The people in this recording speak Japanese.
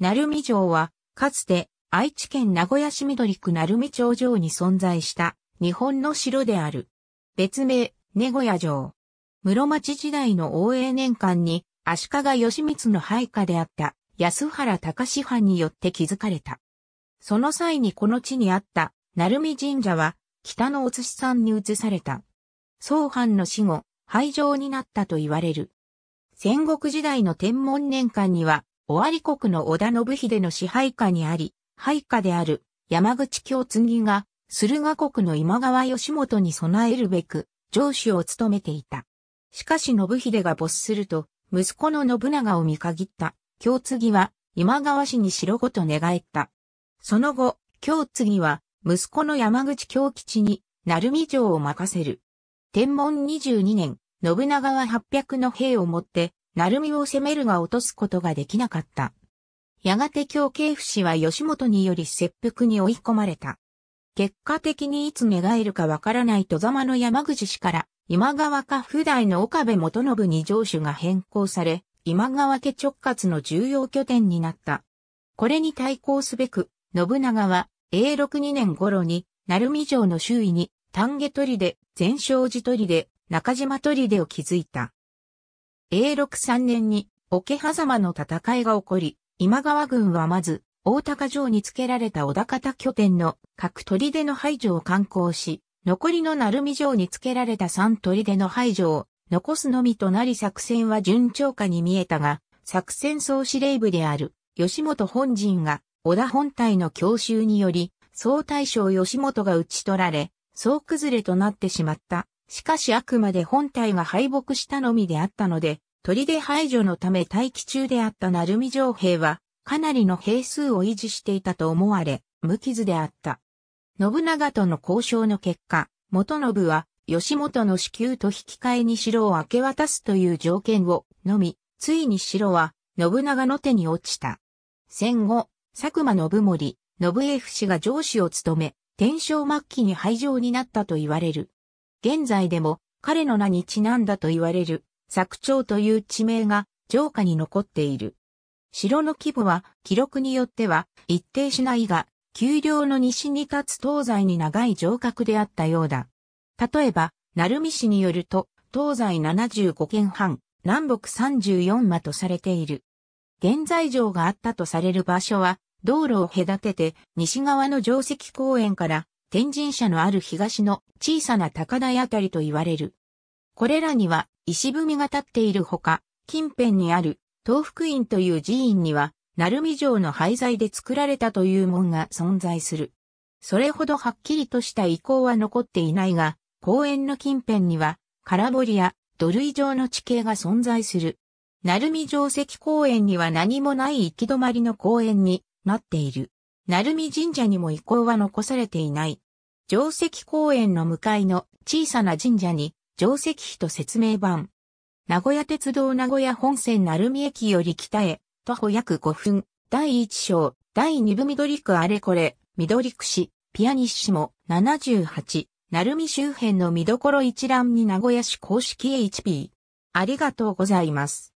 鳴海城は、かつて愛知県名古屋市緑区鳴海町城に存在した日本の城である。別名、名古屋城。室町時代の応永年間に足利義満の配下であった安原隆藩によって築かれた。その際にこの地にあった鳴海神社は北のお司さんに移された。宗藩の死後、廃城になったと言われる。戦国時代の天文年間には尾張国の織田信秀の支配下にあり、配下である山口京次が、駿河国の今川義元に備えるべく、上司を務めていた。しかし信秀が没すると、息子の信長を見限った、京次は、今川氏に城ごと寝返った。その後、京次は、息子の山口京吉に、鳴海城を任せる。天文22年、信長は800の兵をもって、鳴海を攻めるが落とすことができなかった。やがて京慶府氏は吉本により切腹に追い込まれた。結果的にいつ寝返るかわからない戸様の山口氏から今川家普代の岡部元信に城主が変更され、今川家直轄の重要拠点になった。これに対抗すべく、信長は永禄2年頃に、鳴海城の周囲に、丹下砦、善勝寺砦、中島砦を築いた。A63 年に桶狭間の戦いが起こり、今川軍はまず、大高城につけられた小高田拠点の各砦の排除を観光し、残りの鳴海城につけられた三砦の排除を残すのみとなり作戦は順調下に見えたが、作戦総司令部である吉本本陣が織田本体の強襲により、総大将吉本が討ち取られ、総崩れとなってしまった。しかしあくまで本体が敗北したのみであったので、砦排除のため待機中であった鳴海城兵は、かなりの兵数を維持していたと思われ、無傷であった。信長との交渉の結果、元信は、吉本の支給と引き換えに城を明け渡すという条件を、のみ、ついに城は、信長の手に落ちた。戦後、佐久間信盛、信英氏が上司を務め、天正末期に廃城になったと言われる。現在でも彼の名にちなんだと言われる、作長という地名が城下に残っている。城の規模は記録によっては一定しないが、丘陵の西に立つ東西に長い城郭であったようだ。例えば、鳴海市によると、東西75軒半、南北34間とされている。現在城があったとされる場所は、道路を隔てて西側の城石公園から天神社のある東の小さな高台あたりと言われる。これらには石踏みが立っているほか、近辺にある東福院という寺院には、鳴海城の廃材で作られたという門が存在する。それほどはっきりとした遺構は残っていないが、公園の近辺には、空堀や土塁状の地形が存在する。鳴海城跡公園には何もない行き止まりの公園になっている。鳴海神社にも遺構は残されていない。定石公園の向かいの小さな神社に定石碑と説明版。名古屋鉄道名古屋本線鳴海駅より北へ、徒歩約5分、第1章、第2部緑区あれこれ、緑区市、ピアニッシモ、78、鳴海周辺の見どころ一覧に名古屋市公式 HP。ありがとうございます。